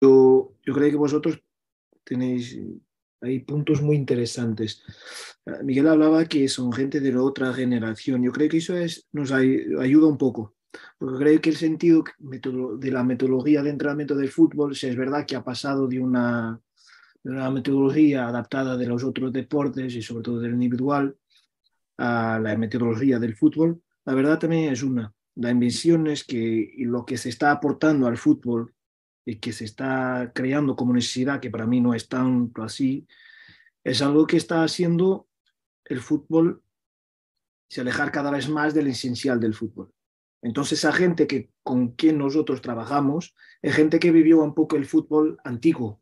yo, creo que vosotros tenéis eh, hay puntos muy interesantes. Ah, Miguel hablaba que son gente de la otra generación. Yo creo que eso es, nos ayuda un poco, porque creo que el sentido de la metodología de entrenamiento del fútbol, si es verdad que ha pasado de una, de una metodología adaptada de los otros deportes y sobre todo del individual a la metodología del fútbol, la verdad también es una. La invención es que lo que se está aportando al fútbol y que se está creando como necesidad, que para mí no es tanto así, es algo que está haciendo el fútbol se alejar cada vez más del esencial del fútbol. Entonces, esa gente que, con quien nosotros trabajamos es gente que vivió un poco el fútbol antiguo,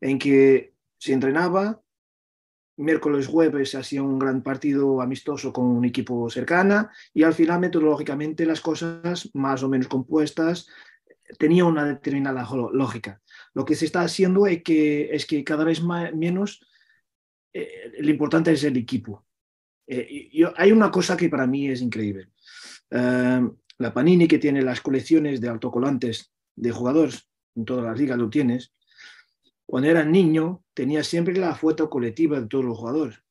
en que se entrenaba, miércoles, jueves se hacía un gran partido amistoso con un equipo cercana y al final, metodológicamente, las cosas más o menos compuestas, tenía una determinada lógica. Lo que se está haciendo es que, es que cada vez menos eh, lo importante es el equipo. Eh, yo, hay una cosa que para mí es increíble. Em, la Panini que tiene las colecciones de autocolantes de jugadores, en todas las ligas lo tienes, cuando era niño tenía siempre la foto colectiva de todos los jugadores.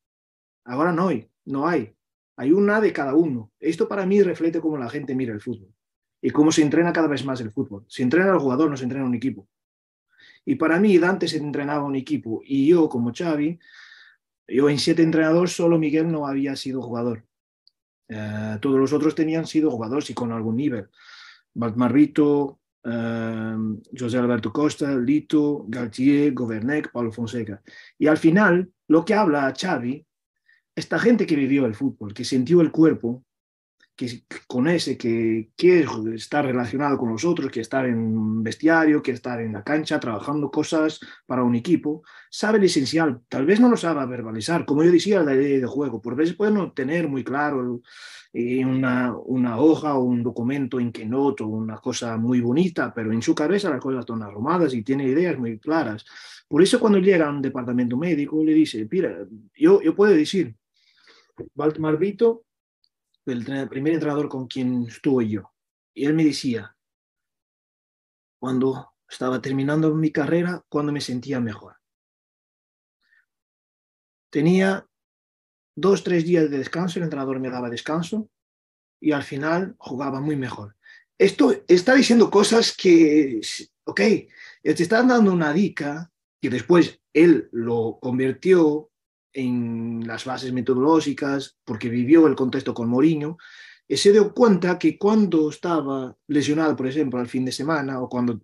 Ahora no hay, no hay. Hay una de cada uno. Esto para mí refleja cómo la gente mira el fútbol y cómo se entrena cada vez más el fútbol. Si entrena al jugador, no se entrena un equipo. Y para mí, Dante se entrenaba un equipo y yo, como Xavi, yo en siete entrenadores, solo Miguel no había sido jugador. Eh, todos los otros tenían sido jugadores y con algún nivel. Balmarrito, eh, José Alberto Costa, Lito, Galtier, Governec, Paulo Fonseca. Y al final, lo que habla Xavi, esta gente que vivió el fútbol, que sintió el cuerpo, que, con ese que quiere estar relacionado con los otros, que estar en vestiario, que estar en la cancha trabajando cosas para un equipo, sabe el esencial. Tal vez no lo sabe verbalizar, como yo decía, la idea de juego. Por veces puede no tener muy claro eh, una, una hoja o un documento en que noto una cosa muy bonita, pero en su cabeza las cosas están arrumadas y tiene ideas muy claras. Por eso cuando llega a un departamento médico le dice, mira, yo, yo puedo decir, Baltmarvito. Vito el, primer entrenador con quien estuve yo. Y él me decía, cuando estaba terminando mi carrera, cuando me sentía mejor. Tenía dos, tres días de descanso, el entrenador me daba descanso y al final jugaba muy mejor. Esto está diciendo cosas que, ok, te están dando una dica que después él lo convirtió en las bases metodológicas, porque vivió el contexto con Moriño eh, se dio cuenta que cuando estaba lesionado, por ejemplo, al fin de semana o cuando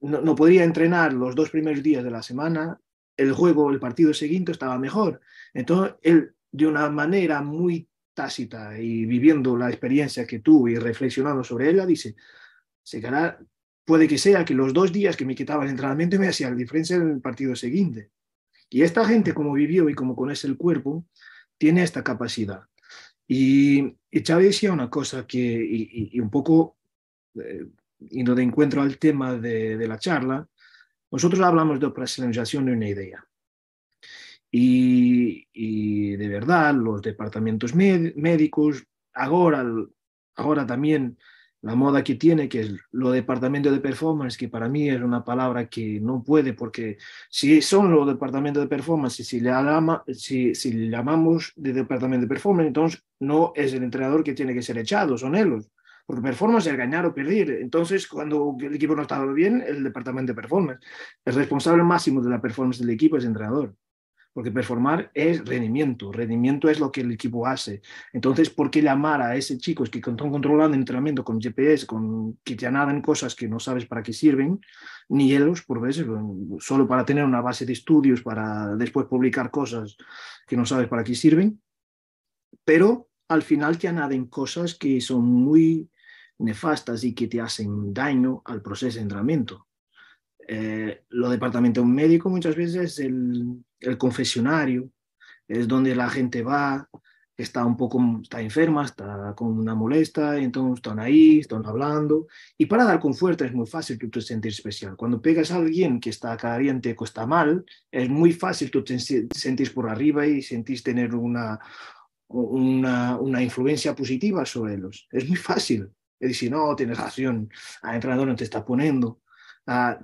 no, podía entrenar los dos primeros días de la semana, el juego, el partido siguiente estaba mejor. Entonces, él de una manera muy tácita y viviendo la experiencia que tuvo y reflexionando sobre ella, dice, se puede que sea que los dos días que me quitaba el entrenamiento me hacía la diferencia en el partido siguiente. Y esta gente, como vivió y como conoce el cuerpo, tiene esta capacidad. Y, y Chávez decía una cosa que, y, un poco eh, y no de encuentro al tema de, la charla, nosotros hablamos de operacionalización de una idea. Y, y de verdad, los departamentos médicos, ahora, ahora también la moda que tiene, que es lo departamento de performance, que para mí es una palabra que no puede, porque si son los departamentos de performance, si, le si, si le llamamos de departamento de performance, entonces no es el entrenador que tiene que ser echado, son ellos. Porque performance es ganar o perder. Entonces, cuando el equipo no está bien, el departamento de performance. El responsable máximo de la performance del equipo es el entrenador porque performar es rendimiento, rendimiento es lo que el equipo hace. Entonces, ¿por qué llamar a ese chicos que están controlando entrenamiento con GPS, con que te añaden cosas que no sabes para qué sirven, ni ellos por veces, solo para tener una base de estudios, para después publicar cosas que no sabes para qué sirven? Pero al final te añaden cosas que son muy nefastas y que te hacen daño al proceso de entrenamiento. Eh, lo departamento departamentos médico muchas veces el, el confesionario es donde la gente va, está un poco está enferma, está con una molestia, entonces están ahí, están hablando. Y para dar fuerza es muy fácil tú te sentir especial. Cuando pegas a alguien que está caliente o está mal, es muy fácil tú te sentís por arriba y sentís tener una, una, una influencia positiva sobre ellos. Es muy fácil. Es decir, no, tienes razón, a entrenador no te está poniendo. Ah,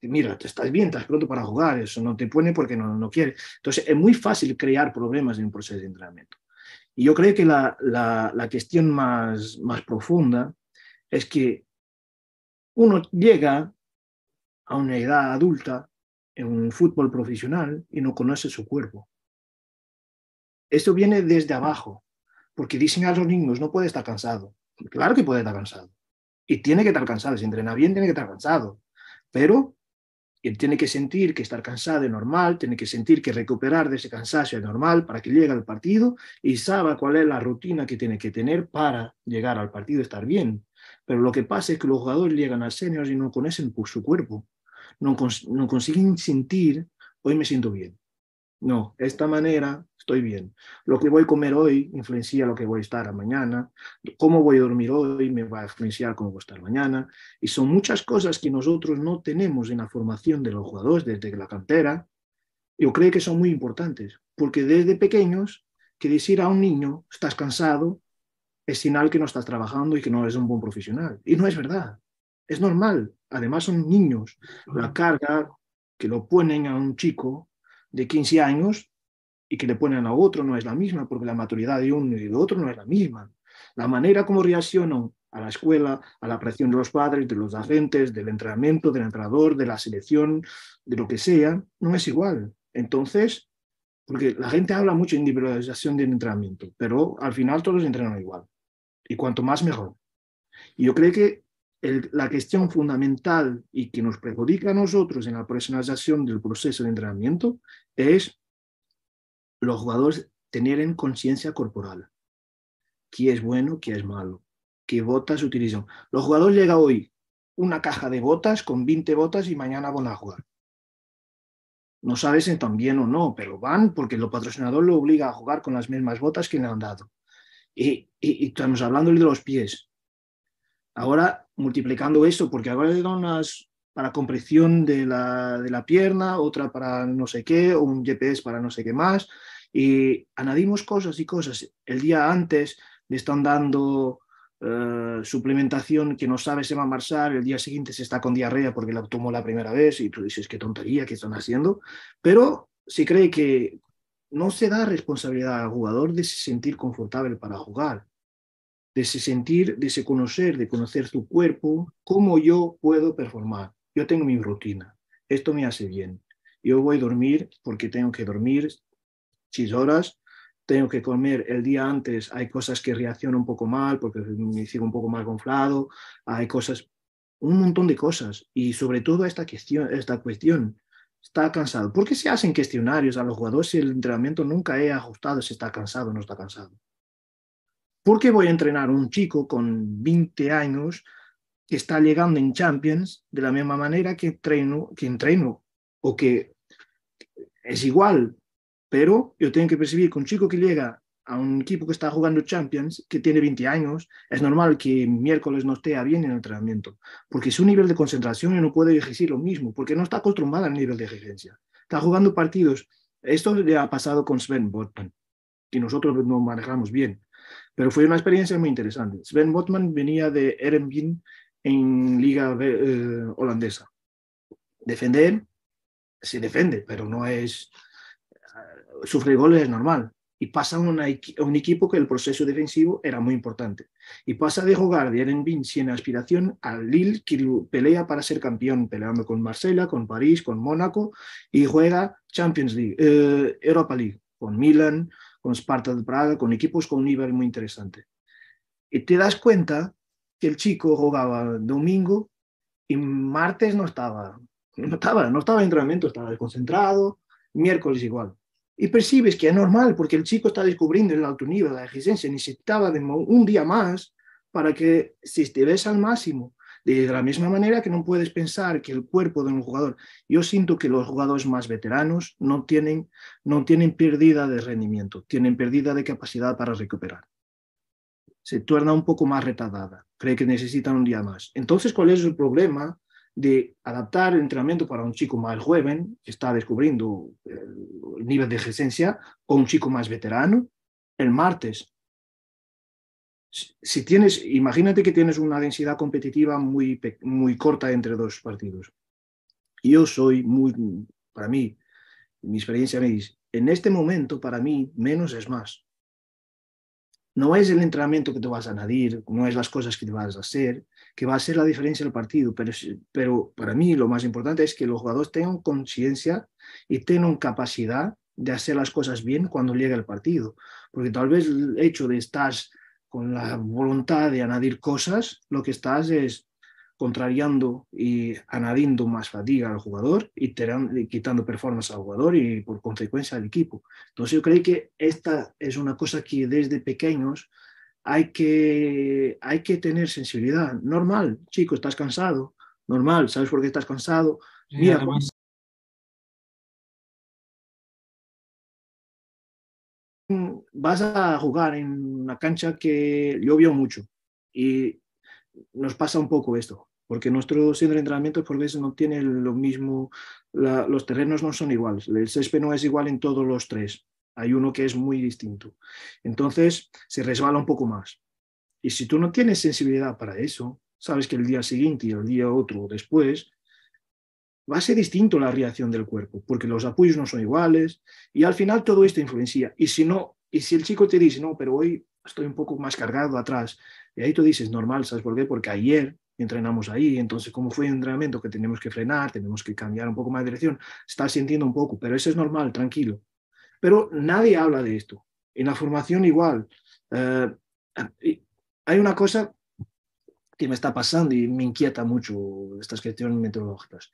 mira, te estás bien, estás pronto para jugar, eso no te pone porque no, no quiere. Entonces, es muy fácil crear problemas en un proceso de entrenamiento. Y yo creo que la, la, la cuestión más, más profunda es que uno llega a una edad adulta en un fútbol profesional y no conoce su cuerpo. Esto viene desde abajo, porque dicen a los niños, no puede estar cansado. Claro que puede estar cansado. Y tiene que estar cansado. Si entrena bien, tiene que estar cansado. Pero él tiene que sentir que estar cansado es normal, tiene que sentir que recuperar de ese cansancio es normal para que llegue al partido y sabe cuál es la rutina que tiene que tener para llegar al partido y estar bien. Pero lo que pasa es que los jugadores llegan al senior y no conocen por su cuerpo, no consiguen sentir, hoy me siento bien, no, esta manera estoy bien. Lo que voy a comer hoy influencia lo que voy a estar mañana. Cómo voy a dormir hoy me va a influenciar cómo voy a estar mañana. Y son muchas cosas que nosotros no tenemos en la formación de los jugadores desde la cantera. Yo creo que son muy importantes, porque desde pequeños, que decir a un niño, estás cansado, es señal que no estás trabajando y que no eres un buen profesional. Y no es verdad. Es normal. Además son niños. La carga que lo ponen a un chico de 15 años y que le ponen a otro no es la misma, porque la maturidad de uno y de otro no es la misma. La manera como reaccionan a la escuela, a la presión de los padres, de los agentes, del entrenamiento, del entrenador, de la selección, de lo que sea, no es igual. Entonces, porque la gente habla mucho de individualización del entrenamiento, pero al final todos entrenan igual. Y cuanto más, mejor. Y yo creo que la cuestión fundamental y que nos perjudica a nosotros en la personalización del proceso de entrenamiento es los jugadores tener en conciencia corporal qué es bueno, qué es malo, qué botas utilizan. Los jugadores llega hoy una caja de botas con 20 botas y mañana van a jugar. No sabes si bien o no, pero van porque el patrocinador lo obliga a jugar con las mismas botas que le han dado. y estamos hablando de los pies. Ahora, multiplicando eso, porque ahora le dan unas para compresión de la, pierna, otra para no sé qué, o un GPS para no sé qué más, y añadimos cosas y cosas. El día antes le están dando eh, suplementación que no sabe si va a marchar, el día siguiente se está con diarrea porque la tomó la primera vez y tú dices qué tontería que están haciendo, pero se cree que no se da responsabilidad al jugador de sentirse sentir confortable para jugar de ese sentir, de ese conocer, de conocer tu cuerpo, cómo yo puedo performar. Yo tengo mi rutina, esto me hace bien. Yo voy a dormir porque tengo que dormir 6 horas, tengo que comer el día antes, hay cosas que reacciono un poco mal porque me sigo un poco más gonflado, hay cosas, un montón de cosas y sobre todo esta cuestión, esta cuestión está cansado. ¿Por qué se hacen cuestionarios a los jugadores si el entrenamiento nunca es ajustado, si está cansado o no está cansado? ¿Por qué voy a entrenar a un chico con 20 años que está llegando en Champions de la misma manera que entreno, o que es igual, pero yo tengo que percibir que un chico que llega a un equipo que está jugando Champions, que tiene 20 años, es normal que miércoles no esté bien en el entrenamiento, porque su nivel de concentración no puede ejercer lo mismo, porque no está acostumbrado al nivel de exigencia. Está jugando partidos. Esto le ha pasado con Sven Botman, y nosotros no manejamos bien pero fue una experiencia muy interesante. Sven Botman venía de Eredivisie en liga eh, holandesa. Defender, se defiende, pero no es... Eh, sufre goles es normal. Y pasa a un equipo que el proceso defensivo era muy importante. Y pasa de jugar de Eredivisie sin aspiración a Lille, que pelea para ser campeón, peleando con Marsella, con París, con Mónaco, y juega Champions League, eh, Europa League, con Milan, con Sparta de Praga, con equipos con un nivel muy interesante. Y te das cuenta que el chico jugaba domingo y martes no estaba, no estaba, no estaba en entrenamiento, estaba desconcentrado, miércoles igual. Y percibes que es normal porque el chico está descubriendo el alto nivel, la exigencia, necesitaba de un día más para que se estuviese al máximo. De la misma manera que no puedes pensar que el cuerpo de un jugador, yo siento que los jugadores más veteranos no tienen, no tienen pérdida de rendimiento, tienen pérdida de capacidad para recuperar. Se torna un poco más retardada, cree que necesitan un día más. Entonces, ¿cuál es el problema? de adaptar el entrenamiento para un chico más joven, que está descubriendo el nivel de exigencia, o un chico más veterano, el martes si tienes, imagínate que tienes una densidad competitiva muy, muy corta entre dos partidos. Yo soy muy, para mí, mi experiencia me dice, en este momento para mí menos es más. No es el entrenamiento que te vas a nadir, no es las cosas que te vas a hacer, que va a ser la diferencia del partido, pero, pero para mí lo más importante es que los jugadores tengan conciencia y tengan capacidad de hacer las cosas bien cuando llega el partido, porque tal vez el hecho de estar con la voluntad de añadir cosas, lo que estás es contrariando y añadiendo más fatiga al jugador y, quitando performance al jugador y por consecuencia al equipo. Entonces yo creo que esta es una cosa que desde pequeños hay que, hay que tener sensibilidad. Normal, chico, estás cansado. Normal, ¿sabes por qué estás cansado? Mira, vas a jugar en una cancha que llovió mucho y nos pasa un poco esto, porque nuestro centro de entrenamiento por veces no tiene lo mismo, los terrenos no son iguales, el césped no es igual en todos los tres, hay uno que es muy distinto. Entonces se resbala un poco más. Y si tú no tienes sensibilidad para eso, sabes que el día siguiente y el día otro después va a ser distinto la reacción del cuerpo, porque los apoyos no son iguales y al final todo esto influencia. Y si no y si el chico te dice, no, pero hoy estoy un poco más cargado atrás, y ahí tú dices, normal, ¿sabes por qué? Porque ayer entrenamos ahí, entonces como fue el entrenamiento que tenemos que frenar, tenemos que cambiar un poco más de dirección, estás sintiendo un poco, pero eso es normal, tranquilo. Pero nadie habla de esto. En la formación igual. Eh, hay una cosa que me está pasando y me inquieta mucho estas cuestiones meteorológicas.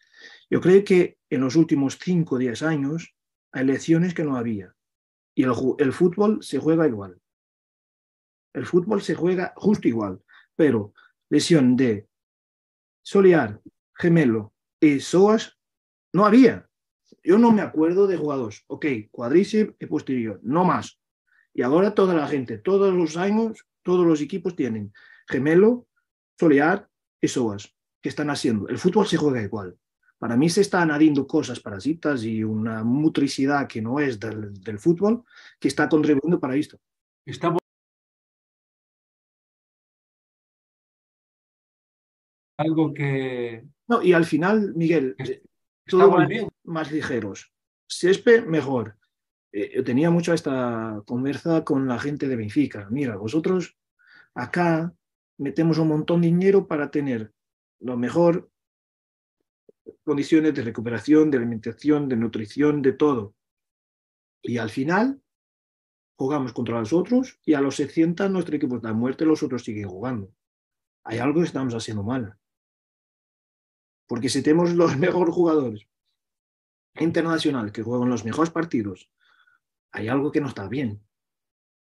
Yo creo que en los últimos 5 o 10 años hay lecciones que no había. Y el, fútbol se juega igual. El fútbol se juega justo igual, pero lesión de Solear, Gemelo y Soas no había. Yo no me acuerdo de jugadores. Ok, cuadriceps y posterior, no más. Y ahora toda la gente, todos los años, todos los equipos tienen Gemelo, Solear y Soas, qué están haciendo. El fútbol se juega igual. Para mí se están añadiendo cosas parasitas y una motricidad que no es del, fútbol que está contribuyendo para esto. algo que... No, y al final, Miguel, más, eh, más ligeros. Césped, mejor. Eh, yo tenía mucho esta conversa con la gente de Benfica. Mira, vosotros acá metemos un montón de dinero para tener lo mejor condiciones de recuperación, de alimentación, de nutrición, de todo. Y al final jugamos contra los otros y a los 60 nuestro equipo está muerto y los otros siguen jugando. Hay algo que estamos haciendo mal. Porque si tenemos los mejores jugadores internacionales que juegan los mejores partidos, hay algo que no está bien.